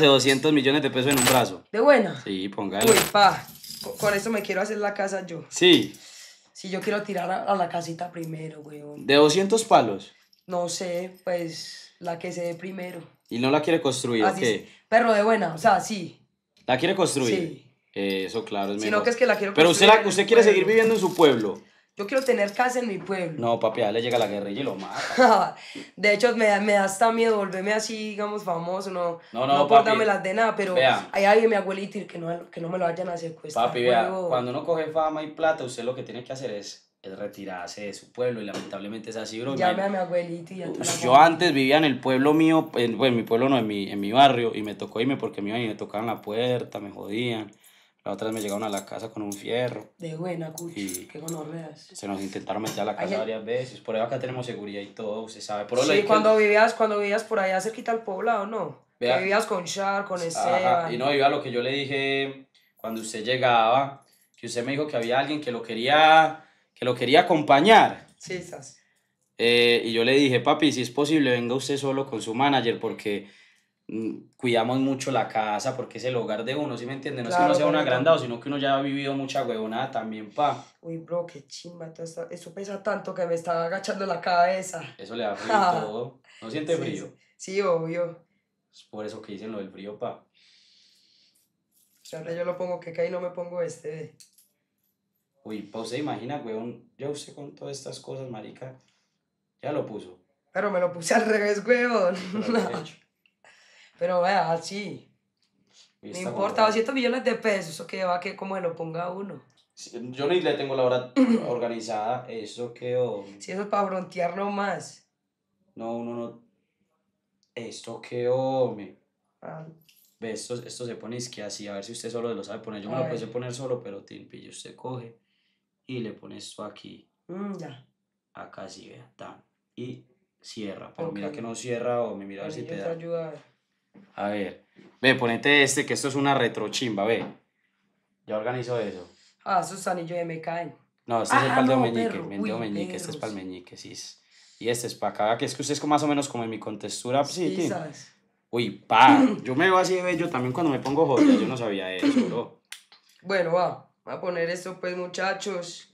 de 200 millones de pesos en un brazo. De buena. Sí, póngale. Uy, pa, con, esto me quiero hacer la casa yo. Sí. Si yo quiero tirar a, la casita primero, weón. ¿De 200 palos? No sé, pues la que se dé primero. ¿Y no la quiere construir Pero de buena, o sea, sí. ¿La quiere construir? Sí. Eso, claro, es mejor. Sino que es que la quiero Pero construir usted, usted quiere seguir viviendo en su pueblo. Yo quiero tener casa en mi pueblo. No, papi, ya le llega la guerrilla y lo mata. de hecho, me, da hasta miedo volverme así, digamos, famoso. No, no, no, no las de nada, pero hay alguien, mi abuelito que no, que no me lo vayan a secuestrar. Papi, vea, cuando uno coge fama y plata, usted lo que tiene que hacer es, es retirarse de su pueblo y lamentablemente es así, bro. Llame a mi abuelito y pues, Yo antes vivía en el pueblo mío, en, mi pueblo no, en mi, en mi barrio, y me tocó irme porque me iban y me tocaban la puerta, me jodían. La otra vez me llegaron a la casa con un fierro. De buena, cuchi. Qué gonorreas. Se nos intentaron meter a la casa varias veces. Por eso acá tenemos seguridad y todo, usted sabe. Por sí, cuando, vivías, cuando vivías por allá cerquita al poblado, ¿no? vivías con Char, con Esteban. Y no, yo a lo que yo le dije cuando usted llegaba, que usted me dijo que había alguien que lo quería, que lo quería acompañar. Sí, estás. Eh, y yo le dije, papi, si es posible, venga usted solo con su manager, porque Mm, cuidamos mucho la casa porque es el hogar de uno, ¿si me entienden? No es que uno sea un agrandado, sino que uno ya ha vivido mucha huevonada también, pa. Uy, bro, qué chimba, eso, eso pesa tanto que me estaba agachando la cabeza. Eso le da frío todo. ¿No siente frío? Sí, obvio. Es por eso que dicen lo del frío, pa. Ahora yo lo pongo que cae y no me pongo este. Uy, pa, usted imagina, huevón, Yo usé con todas estas cosas, marica, ya lo puso. Pero me lo puse al revés, huevón. Pero vea, así. No importa, 200 millones de pesos, eso que va que como se lo ponga uno. yo ni le tengo la hora organizada, eso que Si sí, eso es para brontearlo más. No, uno no. Esto que, hombre Ah. Ve, esto, se pone que así, a ver si usted solo lo sabe poner. Yo me lo puedo poner solo, pero Timpi, usted coge y le pone esto aquí. Mm, ya. Acá sí, vea, tan. Y cierra, pero mira que no cierra, o me mira a ver si te da. Ayudar. A ver. Ve, ponete este, que esto es una retrochimba, ve. Ya organizo eso. Ah, esos anillos de me caen. No, este es el ah, palmeñique, no, meñique, este es palmeñique, meñique, sí. Y este es para acá, que es que usted es más o menos como en mi contextura. Pues, sí, sí sabes. Uy, pa, yo me veo así de bello también cuando me pongo joyas, yo no sabía eso, bro. Bueno, va, va a poner esto pues, muchachos.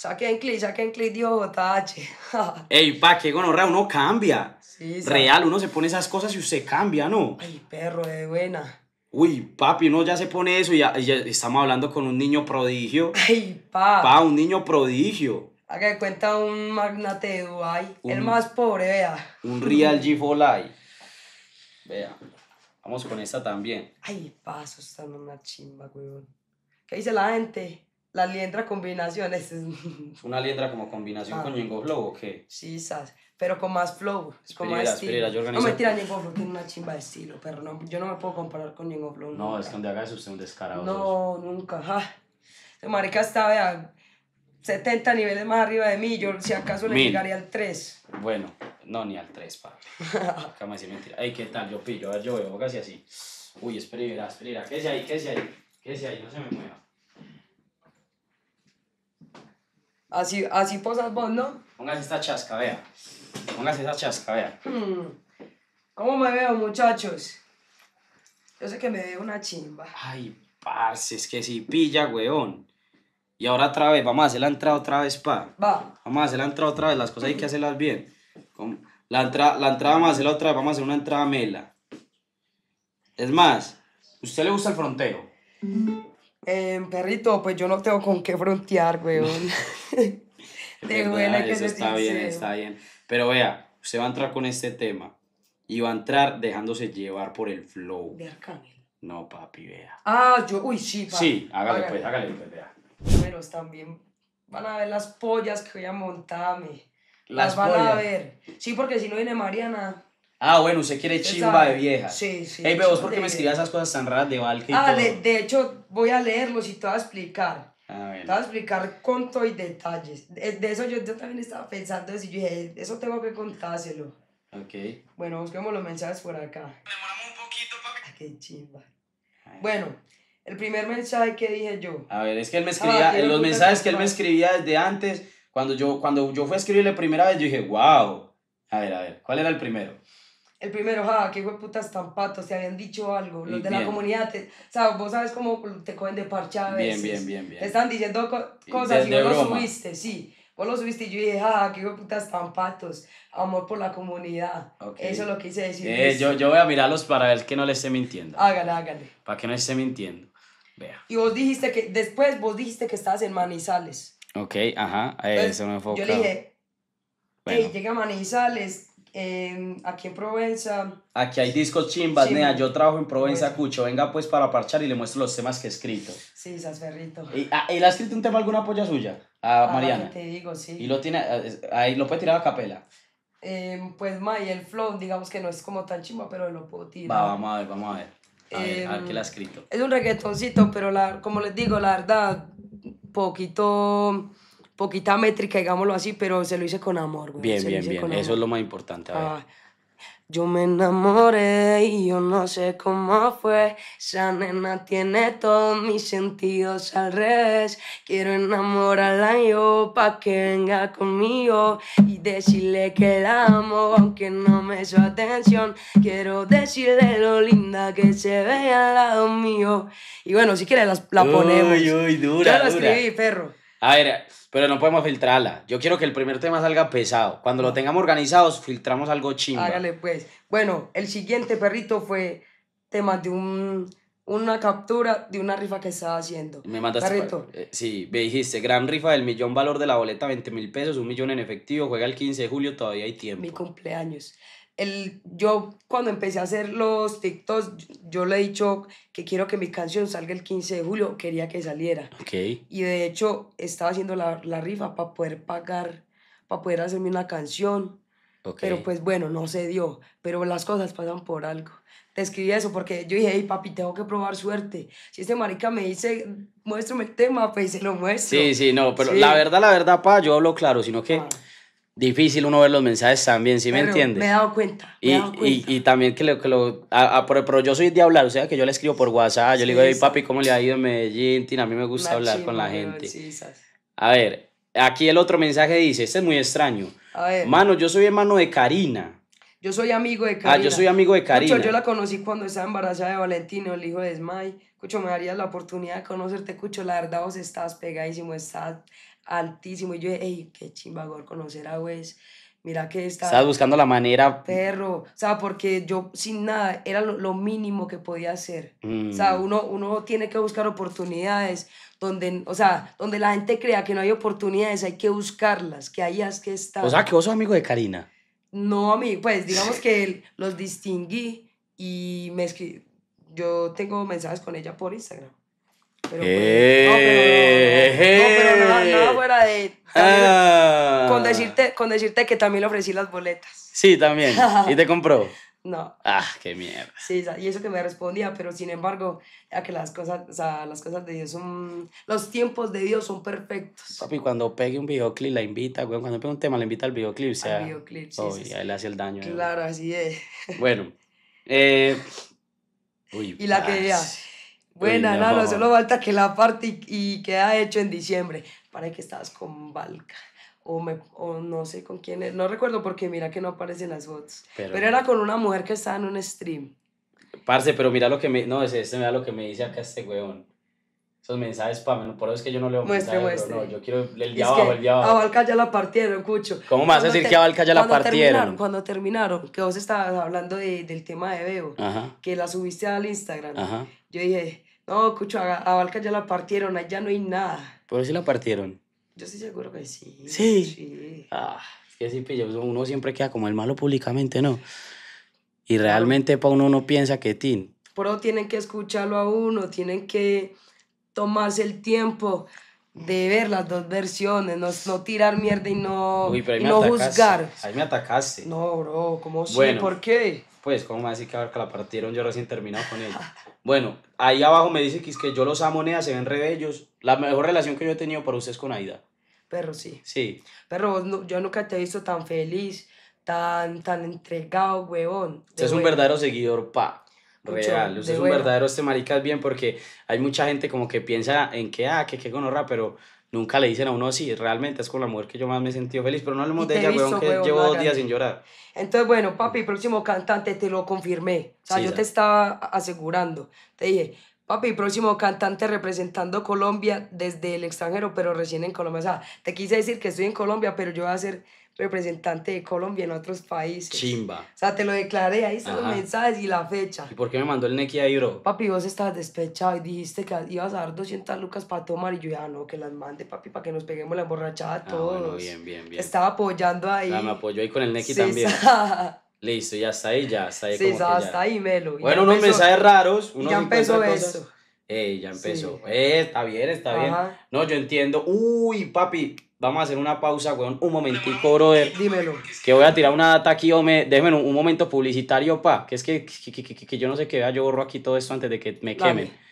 Saquen clic, saquen clic, Dios, botache. Ey, pa, qué gonorrea, uno cambia. Real, uno se pone esas cosas y usted cambia, ¿no? Ay, perro, de buena. Uy, papi, uno ya se pone eso y ya, estamos hablando con un niño prodigio. Ey, pa. Pa, un niño prodigio. Acá cuenta un magnate de Dubai, el más pobre, vea. Un Real g Vea. Vamos con esta también. Ay, eso está una chimba, weón. ¿Qué dice la gente? La liendra combinación, es... Una liendra como combinación ah. con Ñengo Flow, ¿o qué? Sí, sabes pero con más flow, Es como estilo. No yo organizo... No, tira Ñengo Flow tiene una chimba de estilo, pero no, yo no me puedo comparar con Ñengo Flow No, es que donde haga eso usted es un descarado. No, nunca, marica está, vea, 70 niveles más arriba de mí, yo si acaso le llegaría al 3. Bueno, no, ni al 3, pa. Acá me mentira. Ey, ¿qué tal? Yo pillo, a ver, yo veo, casi así. Uy, espera, espera, ¿qué es ahí? ¿Qué es ahí? ¿Qué es ahí? No se me mueva. Así, así posas vos, ¿no? Póngase esta chasca, vea. Póngase esa chasca, vea. Hmm. ¿Cómo me veo, muchachos? Yo sé que me veo una chimba. Ay, parce, es que si pilla, weón. Y ahora otra vez, vamos a hacer la entrada otra vez, pa. Va. Vamos a hacer la entrada otra vez, las cosas hay que hacerlas bien. la, la entrada vamos a hacer otra vez, vamos a hacer una entrada mela. Es más, ¿usted le gusta el frontero? Eh, perrito, pues yo no tengo con qué frontear, weón. Te buena que eso está bien, está bien. Pero vea, usted va a entrar con este tema y va a entrar dejándose llevar por el flow. De Arcángel. No, papi, vea. Ah, yo, uy, sí, papi. Sí, hágale, pues, hágale pues, vea. Pero también van a ver las pollas que voy a montarme. Las, van a ver. Sí, porque si no viene Mariana, Ah, bueno, usted quiere chimba de vieja. Sí, sí. Hey, vos, ¿por qué me escribías esas cosas tan raras de ah, todo? Ah, de, de, hecho, voy a leerlos y te voy a explicar. A ah, ver. Te a explicar con todo y detalles. De, eso yo, yo, también estaba pensando, y yo dije, eso tengo que contárselo. Ok. Bueno, busquemos los mensajes por acá. Demoramos un poquito para ah, qué chimba. Bueno, el primer mensaje que dije yo. A ver, es que él me ah, escribía, los mensajes que él me escribía desde antes, cuando yo, cuando yo fui a escribirle primera vez, yo dije, wow. A ver, a ver, ¿cuál era el primero? el primero, ah, qué hueputas tan patos, te habían dicho algo, los de la comunidad, o sea, vos sabes cómo te cogen de parcha a veces. Bien, bien, bien, bien. Te están diciendo cosas y vos lo subiste, sí. Vos lo subiste y yo dije, ah, qué hueputas tan patos, amor por la comunidad. Eso es lo que quise decir. Eh, pues. yo, yo voy a mirarlos para ver que no le esté mintiendo. Hágale, hágale. Para que no esté mintiendo. Vea. Y vos dijiste que, después vos dijiste que estabas en Manizales. Ok, ajá, Entonces, eso me enfocó. Yo le dije, hey, llega Manizales, aquí en Provenza. Aquí hay discos chimbas, Yo trabajo en Provenza, Cucho. Venga, pues, para parchar y le muestro los temas que he escrito. Sí, Sasferrito. ¿Y, ah, ha escrito un tema alguna polla suya? A ah, Mariana. Te digo, sí. ¿Y lo, tiene, ah, ahí lo puede tirar a capela? Em, pues, May, el flow, digamos que no es como tan chimba, pero lo puedo tirar. vamos a ver, vamos a ver. A, ver, qué em, le ha escrito. Es un reggaetoncito, pero la, como les digo, la verdad, poquito poquita métrica, digámoslo así, pero se lo hice con amor. Bien, bien, bien. Eso es lo más importante. A ver. Ah, yo me enamoré y yo no sé cómo fue. Esa nena tiene todos mis sentidos al revés. Quiero enamorarla yo pa' que venga conmigo y decirle que la amo, aunque no me su atención. Quiero decirle lo linda que se ve al lado mío. Y bueno, si quieres la, la ponemos. Uy, uy, dura, Ya la escribí, perro. A ver, pero no podemos filtrarla. Yo quiero que el primer tema salga pesado. Cuando lo mm. tengamos organizado, filtramos algo chimba. Hágale pues. Bueno, el siguiente perrito fue tema de un, una captura de una rifa que estaba haciendo. Me mandaste. Perrito. Eh, sí, me dijiste, gran rifa del millón valor de la boleta, 20 mil pesos, un millón en efectivo, juega el 15 de julio, todavía hay tiempo. Mi cumpleaños el, yo cuando empecé a hacer los TikToks, yo, le he dicho que quiero que mi canción salga el 15 de julio, quería que saliera. Y de hecho estaba haciendo la, rifa para poder pagar, para poder hacerme una canción. Pero pues bueno, no se dio, pero las cosas pasan por algo. Te escribí eso porque yo dije, hey papi, tengo que probar suerte. Si este marica me dice, muéstrame el tema, pues se lo muestro. Sí, sí, no, pero la verdad, la verdad, pa, yo hablo claro, sino que... Ah difícil uno ver los mensajes también, ¿sí me entiendes? Me he dado cuenta. Y, y, también que lo... pero, yo soy de hablar, o sea, que yo le escribo por WhatsApp, yo le digo, hey papi, ¿cómo le ha ido en Medellín? a mí me gusta hablar con la gente. a ver, aquí el otro mensaje dice, este es muy extraño. A Mano, yo soy hermano de Karina. Yo soy amigo de Karina. Ah, yo soy amigo de Karina. yo la conocí cuando estaba embarazada de Valentino, el hijo de Smay. Cucho, me darías la oportunidad de conocerte, Cucho. La verdad, vos estás pegadísimo, estás altísimo. Y yo, ey, qué chimbagor conocer a Wes. Mira que está. Estabas buscando la manera. Perro. O sea, porque yo sin nada era lo, lo mínimo que podía hacer. O sea, mm. uno, uno tiene que buscar oportunidades donde, o sea, donde la gente crea que no hay oportunidades, hay que buscarlas, que hayas que está O sea, que vos sos amigo de Karina. No, amigo, pues digamos que los distinguí y me escribí. Yo tengo mensajes con ella por Instagram. Pero, pues, Ah. con, decirte, con decirte que también le ofrecí las boletas. Sí, también. ¿Y te compró? No. Ah, qué mierda. Sí, y eso que me respondía, pero sin embargo, ya que las cosas, o sea, las cosas de Dios son, los tiempos de Dios son perfectos. Papi, cuando pegue un videoclip la invita, cuando pegue un tema la invita al videoclip, o sea. sí, le hace el daño. Claro, así es. Bueno. Eh, y la que ya. Buena, no. nada, solo falta que la parte y, que queda hecho en diciembre para que estabas con Valka. O, no sé con quién, e, no recuerdo porque mira que no aparecen las fotos. Pero, era con una mujer que estaba en un stream. Parce, pero mira lo que me. No, ese, este me da lo que me dice acá este weón. Esos mensajes para por eso es que yo no leo mensajes. Muestre. No, yo quiero el de abajo, el abajo. A Valka ya la partieron, Cucho. ¿Cómo me vas a decir que a Valka ya la partieron? Terminaron, cuando terminaron, que vos estabas hablando del tema de veo que la subiste al Instagram. Yo dije, no, Cucho, a, Valca ya la partieron, allá no hay nada. Pero sí la partieron. Yo estoy seguro que sí. Sí. Ah, que sí, pues, uno siempre queda como el malo públicamente, ¿no? Y realmente para uno no piensa que tin. Pero tienen que escucharlo a uno, tienen que tomarse el tiempo de ver las dos versiones, no, no tirar mierda y no, Uy, no juzgar. Ahí me atacaste. No, bro, ¿cómo bueno, ¿Por qué? Pues, ¿cómo me decía que que la partieron? Yo recién terminado con ella. bueno, ahí abajo me dice que es que yo los amo, se ven re La mejor relación que yo he tenido para ustedes con Aida. Pero sí. Sí. Pero yo nunca te he visto tan feliz, tan, tan entregado, huevón. Usted es un verdadero seguidor, pa real. Usted es un verdadero este marica es bien porque hay mucha gente como que piensa en que, ah, que qué gonorra, pero nunca le dicen a uno, sí, realmente es con la mujer que yo más me he sentido feliz, pero no hablemos de ella, weón, que llevo dos días sin llorar. Entonces, bueno, papi, próximo cantante, te lo confirmé. O sea, yo te estaba asegurando. Te dije, Papi, próximo cantante representando Colombia desde el extranjero, pero recién en Colombia. O sea, te quise decir que estoy en Colombia, pero yo voy a ser representante de Colombia en otros países. Chimba. O sea, te lo declaré, ahí están los mensajes y la fecha. ¿Y por qué me mandó el Neki ahí, bro? Papi, vos estabas despechado y dijiste que ibas a dar 200 lucas para tomar. Y yo, ya ah, no, que las mande, papi, para que nos peguemos la emborrachada a ah, todos. bien, bien, bien. Estaba apoyando ahí. Ah, me apoyó ahí con el Neki también. Listo, ya está ahí ya, está ahí. Sí, como ahí, Melo. Bueno, unos mensajes raros. ya empezó eso. Ey, ya empezó. Eh, está bien, está bien. No, yo entiendo. Uy, papi, vamos a hacer una pausa, weón. Un momentico, brother. Dímelo. Que voy a tirar una data aquí, hombre. Déjenme un, un, momento publicitario, pa. Que es que, que, que, que, yo no sé qué vea. Yo borro aquí todo esto antes de que me quemen.